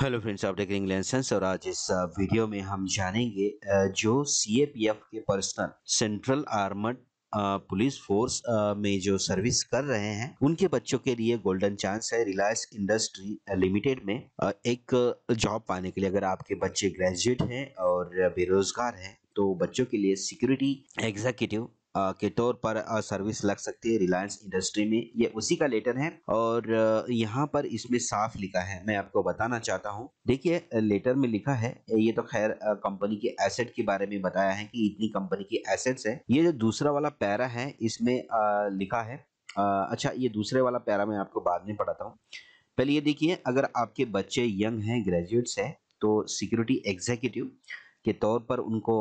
hello friends आप देख रहे हैं इंग्लैंड और आज इस वीडियो में हम जानेंगे जो सीएपीएफ के personnel central armed police force में जो सर्विस कर रहे हैं उनके बच्चों के लिए गोल्डन चांस है रिलायंस इंडस्ट्री लिमिटेड में एक जॉब पाने के लिए अगर आपके बच्चे ग्रेजुएट हैं और बेरोजगार हैं तो बच्चों के लिए सिक्योरिटी एग्जीक्यूटिव के तौर पर सर्विस लग सकती है रिलायंस इंडस्ट्री में ये उसी का लेटर है और यहाँ पर इसमें साफ लिखा है मैं आपको बताना चाहता हूँ देखिए लेटर में लिखा है ये तो खैर कंपनी के एसेट के बारे में बताया है कि इतनी कंपनी की एसेट्स है ये जो दूसरा वाला पैरा है इसमें लिखा है अच्छा ये दूसरे वाला पैरा मैं आपको बाद में पढ़ाता हूँ पहले ये देखिए अगर आपके बच्चे यंग हैं ग्रेजुएट्स हैं तो सिक्योरिटी एग्जीक्यूटिव के तौर पर उनको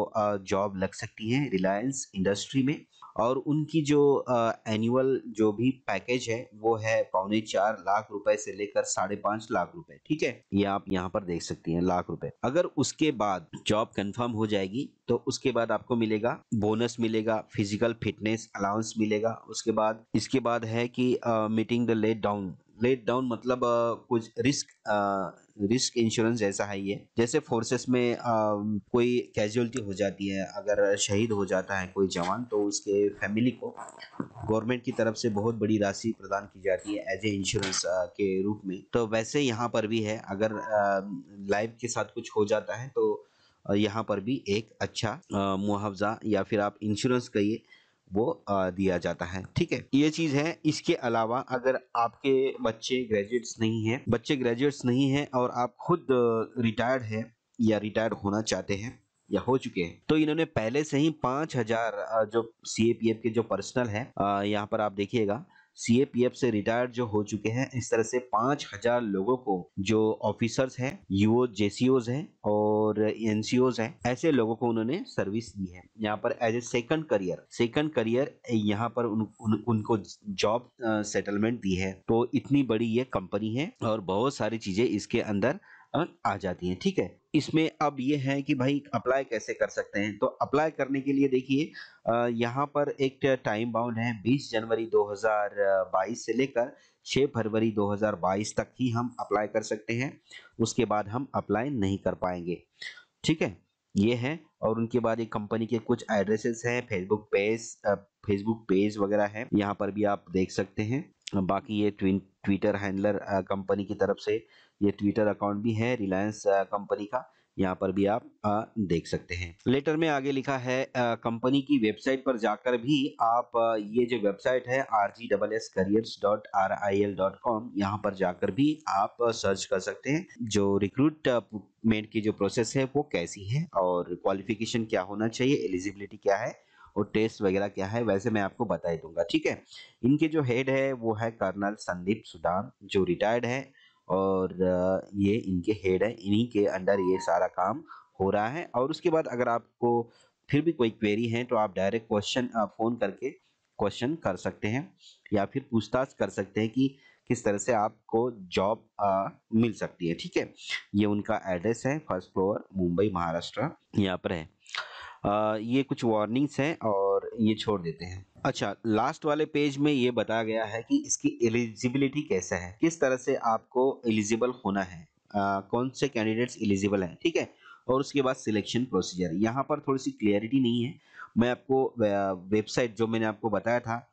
जॉब लग सकती है रिलायंस इंडस्ट्री में और उनकी जो एनुअल जो भी पैकेज है वो है पौने चार लाख रुपए से लेकर साढ़े पांच लाख रुपए ठीक है ये आप यहाँ पर देख सकती हैं लाख रुपए अगर उसके बाद जॉब कंफर्म हो जाएगी तो उसके बाद आपको मिलेगा बोनस मिलेगा फिजिकल फिटनेस अलाउंस मिलेगा उसके बाद इसके बाद है कि meeting the let down let down मतलब आ, कुछ रिस्क आ, रिस्क इंश्योरेंस जैसा है ये जैसे फोर्सेस में आ, कोई कैजुअलिटी हो जाती है अगर शहीद हो जाता है कोई जवान तो उसके फैमिली को गवर्नमेंट की तरफ से बहुत बड़ी राशि प्रदान की जाती है एज ए इंश्योरेंस के रूप में तो वैसे यहाँ पर भी है अगर लाइफ के साथ कुछ हो जाता है तो यहाँ पर भी एक अच्छा मुआवजा या फिर आप इंश्योरेंस कहिए वो दिया जाता है ठीक है ये चीज है इसके अलावा अगर आपके बच्चे ग्रेजुएट्स नहीं है बच्चे ग्रेजुएट्स नहीं है और आप खुद रिटायर्ड है या रिटायर्ड होना चाहते हैं या हो चुके हैं तो इन्होंने पहले से ही पांच हजार जो सी के जो पर्सनल है यहाँ पर आप देखिएगा सीएपीएफ से रिटायर्ड जो हो चुके हैं इस तरह से पांच हजार लोगों को जो ऑफिसर्स हैं यूओ जेसीओज हैं और एनसीओज हैं ऐसे लोगों को उन्होंने सर्विस दी है यहाँ पर as a second career second career यहाँ पर उन, उन, उनको जॉब सेटलमेंट uh, दी है तो इतनी बड़ी ये कंपनी है और बहुत सारी चीजें इसके अंदर आ जाती हैं ठीक है इसमें अब ये है कि भाई अप्लाई कैसे कर सकते हैं तो अप्लाई करने के लिए देखिए यहाँ पर एक टाइम बाउंड है 20 जनवरी 2022 से लेकर 6 फरवरी 2022 तक ही हम अप्लाई कर सकते हैं उसके बाद हम अप्लाई नहीं कर पाएंगे ठीक है ये है और उनके बाद एक कंपनी के कुछ एड्रेसेस हैं फेसबुक पेज फेसबुक पेज वगैरह है यहाँ पर भी आप देख सकते हैं बाकी ये ट्विन ट्विटर हैंडलर कंपनी की तरफ से ये ट्विटर अकाउंट भी है रिलायंस कंपनी का यहाँ पर भी आप आ, देख सकते हैं लेटर में आगे लिखा है कंपनी की वेबसाइट पर जाकर भी आप आ, ये जो वेबसाइट है R G double S careers dot R I L dot com यहाँ पर जाकर भी आप सर्च कर सकते हैं जो रिक्रूटमेंट की जो प्रोसेस है वो कैसी है और क्वालिफिकेशन क्या होना चाहिए एलिजिबिलिटी क्या है और टेस्ट वगैरह क्या है वैसे मैं आपको बता ही दूंगा ठीक है इनके जो हेड है वो है कर्नल संदीप सुदान जो रिटायर्ड है और ये इनके हेड है इन्हीं के अंडर ये सारा काम हो रहा है और उसके बाद अगर आपको फिर भी कोई क्वेरी है तो आप डायरेक्ट क्वेश्चन फ़ोन करके क्वेश्चन कर सकते हैं या फिर पूछताछ कर सकते हैं कि किस तरह से आपको जॉब मिल सकती है ठीक है ये उनका एड्रेस है फर्स्ट फ्लोर मुंबई महाराष्ट्र यहाँ पर है ये कुछ वार्निंग्स हैं और ये छोड़ देते हैं अच्छा लास्ट वाले पेज में ये बताया गया है कि इसकी एलिजिबिलिटी कैसा है किस तरह से आपको एलिजिबल होना है आ, कौन से कैंडिडेट्स एलिजिबल हैं ठीक है और उसके बाद सिलेक्शन प्रोसीजर यहाँ पर थोड़ी सी क्लियरिटी नहीं है मैं आपको वेबसाइट जो मैंने आपको बताया था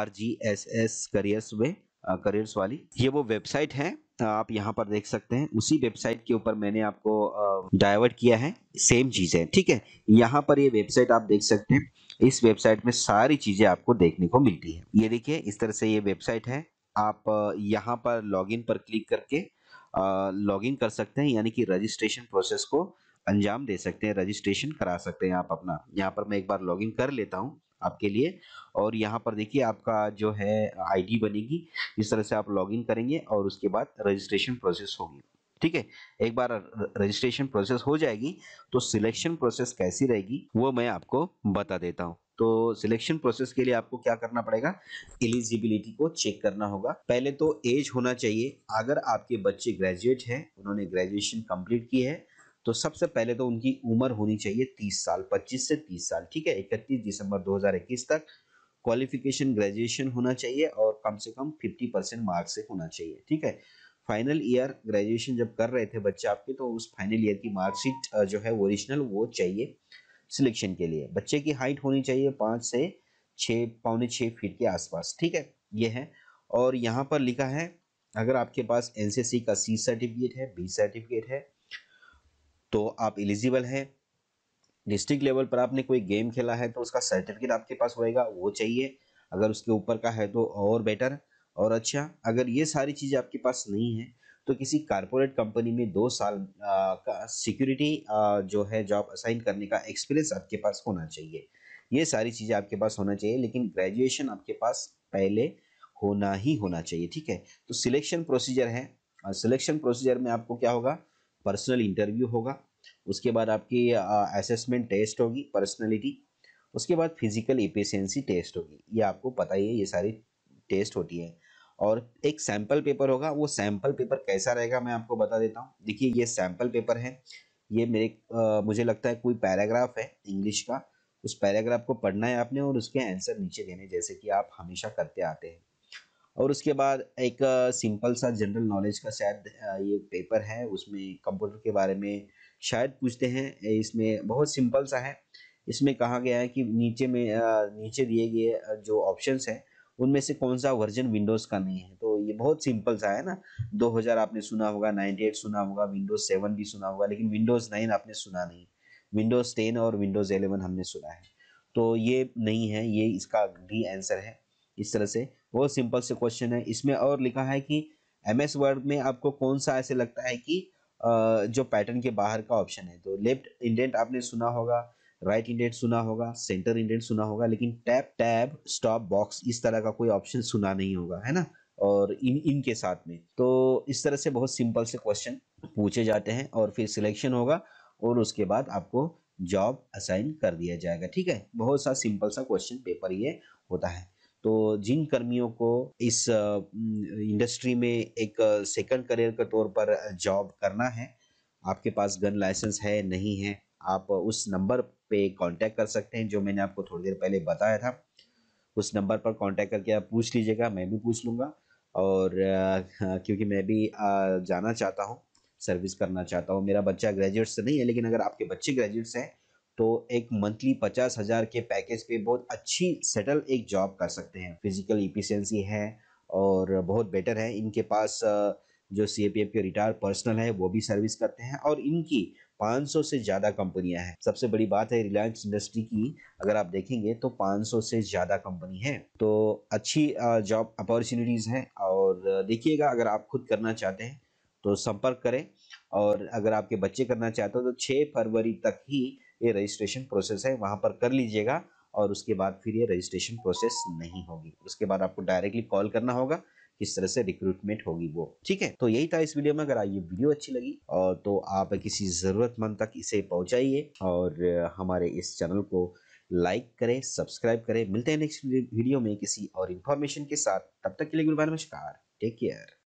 R G S S careers वे करियर्स वाली ये वो वेबसाइट है आप यहाँ पर देख सकते हैं उसी वेबसाइट के ऊपर मैंने आपको डाइवर्ट किया है सेम चीज़ है ठीक है यहाँ पर ये वेबसाइट आप देख सकते हैं इस वेबसाइट में सारी चीज़ें आपको देखने को मिलती है ये देखिए इस तरह से ये वेबसाइट है आप यहाँ पर लॉगिन पर क्लिक करके लॉगिन कर सकते हैं यानी कि रजिस्ट्रेशन प्रोसेस को अंजाम दे सकते हैं रजिस्ट्रेशन करा सकते हैं आप अपना यहाँ पर मैं एक बार लॉगिन कर लेता हूँ आपके लिए और यहाँ पर देखिए आपका जो है आईडी बनेगी इस तरह से आप लॉगिन करेंगे और उसके बाद रजिस्ट्रेशन प्रोसेस होगी ठीक है एक बार रजिस्ट्रेशन प्रोसेस हो जाएगी तो सिलेक्शन प्रोसेस कैसी रहेगी वो मैं आपको बता देता हूँ तो सिलेक्शन प्रोसेस के लिए आपको क्या करना पड़ेगा एलिजिबिलिटी को चेक करना होगा पहले तो एज होना चाहिए अगर आपके बच्चे ग्रेजुएट हैं उन्होंने ग्रेजुएशन कंप्लीट की है तो सबसे पहले तो उनकी उम्र होनी चाहिए तीस साल पच्चीस से तीस साल ठीक है इकतीस दिसंबर 2021 तक क्वालिफिकेशन ग्रेजुएशन होना चाहिए और कम से कम 50 परसेंट मार्क्स से होना चाहिए ठीक है फाइनल ईयर ग्रेजुएशन जब कर रहे थे बच्चे आपके तो उस फाइनल ईयर की मार्कशीट जो है ओरिजिनल वो चाहिए सिलेक्शन के लिए बच्चे की हाइट होनी चाहिए पाँच से छः पौने छः फीट के आसपास ठीक है ये है और यहाँ पर लिखा है अगर आपके पास एन का सी सर्टिफिकेट है बी सर्टिफिकेट है तो आप एलिजिबल हैं डिस्ट्रिक्ट लेवल पर आपने कोई गेम खेला है तो उसका सर्टिफिकेट आपके पास होएगा वो चाहिए अगर उसके ऊपर का है तो और बेटर और अच्छा अगर ये सारी चीज़ें आपके पास नहीं है तो किसी कारपोरेट कंपनी में दो साल आ, का सिक्योरिटी जो है जॉब असाइन करने का एक्सपीरियंस आपके पास होना चाहिए ये सारी चीज़ें आपके पास होना चाहिए लेकिन ग्रेजुएशन आपके पास पहले होना ही होना चाहिए ठीक है तो सिलेक्शन प्रोसीजर है सिलेक्शन प्रोसीजर में आपको क्या होगा पर्सनल इंटरव्यू होगा उसके बाद आपकी असेसमेंट टेस्ट होगी पर्सनैलिटी उसके बाद फिजिकल एफिशेंसी टेस्ट होगी ये आपको पता ही है ये सारी टेस्ट होती है और एक सैम्पल पेपर होगा वो सैम्पल पेपर कैसा रहेगा मैं आपको बता देता हूँ देखिए ये सैम्पल पेपर है ये मेरे आ, मुझे लगता है कोई पैराग्राफ है इंग्लिश का उस पैराग्राफ को पढ़ना है आपने और उसके आंसर नीचे देने जैसे कि आप हमेशा करते आते हैं और उसके बाद एक सिंपल सा जनरल नॉलेज का शायद ये पेपर है उसमें कंप्यूटर के बारे में शायद पूछते हैं इसमें बहुत सिंपल सा है इसमें कहा गया है कि नीचे में नीचे दिए गए जो ऑप्शंस हैं उनमें से कौन सा वर्जन विंडोज़ का नहीं है तो ये बहुत सिंपल सा है ना 2000 आपने सुना होगा 98 सुना होगा विंडोज़ सेवन भी सुना होगा लेकिन विंडोज़ नाइन आपने सुना नहीं विंडोज़ टेन और विंडोज़ एलेवन हमने सुना है तो ये नहीं है ये इसका भी आंसर है इस तरह से बहुत सिंपल से क्वेश्चन है इसमें और लिखा है कि एम एस वर्ड में आपको कौन सा ऐसे लगता है कि जो पैटर्न के बाहर का ऑप्शन है तो लेफ्ट इंडेंट आपने सुना होगा राइट इंडेंट सुना होगा सेंटर इंडेंट सुना होगा लेकिन टैप टैब स्टॉप बॉक्स इस तरह का कोई ऑप्शन सुना नहीं होगा है ना और इन इनके साथ में तो इस तरह से बहुत सिंपल से क्वेश्चन पूछे जाते हैं और फिर सिलेक्शन होगा और उसके बाद आपको जॉब असाइन कर दिया जाएगा ठीक है बहुत सा सिंपल सा क्वेश्चन पेपर ये होता है तो जिन कर्मियों को इस इंडस्ट्री में एक सेकंड करियर के तौर पर जॉब करना है आपके पास गन लाइसेंस है नहीं है आप उस नंबर पे कांटेक्ट कर सकते हैं जो मैंने आपको थोड़ी देर पहले बताया था उस नंबर पर कांटेक्ट करके आप पूछ लीजिएगा मैं भी पूछ लूँगा और क्योंकि मैं भी जाना चाहता हूँ सर्विस करना चाहता हूँ मेरा बच्चा ग्रेजुएट्स नहीं है लेकिन अगर आपके बच्चे ग्रेजुएट्स हैं तो एक मंथली पचास हज़ार के पैकेज पे बहुत अच्छी सेटल एक जॉब कर सकते हैं फिजिकल इफिशेंसी है और बहुत बेटर है इनके पास जो सी ए पी एफ के रिटायर पर्सनल है वो भी सर्विस करते हैं और इनकी 500 से ज़्यादा कंपनियां हैं सबसे बड़ी बात है रिलायंस इंडस्ट्री की अगर आप देखेंगे तो 500 से ज़्यादा कंपनी है तो अच्छी जॉब अपॉर्चुनिटीज़ हैं और देखिएगा अगर आप खुद करना चाहते हैं तो संपर्क करें और अगर आपके बच्चे करना चाहते हो तो 6 फरवरी तक ही ये रजिस्ट्रेशन प्रोसेस है वहाँ पर कर लीजिएगा और उसके बाद फिर ये रजिस्ट्रेशन प्रोसेस नहीं होगी उसके बाद आपको डायरेक्टली कॉल करना होगा किस तरह से रिक्रूटमेंट होगी वो ठीक है तो यही था इस वीडियो में अगर ये वीडियो अच्छी लगी और तो आप किसी ज़रूरतमंद तक इसे पहुँचाइए और हमारे इस चैनल को लाइक करें सब्सक्राइब करें मिलते हैं नेक्स्ट वीडियो में किसी और इन्फॉर्मेशन के साथ तब तक के लिए गुरुवार नमस्कार टेक केयर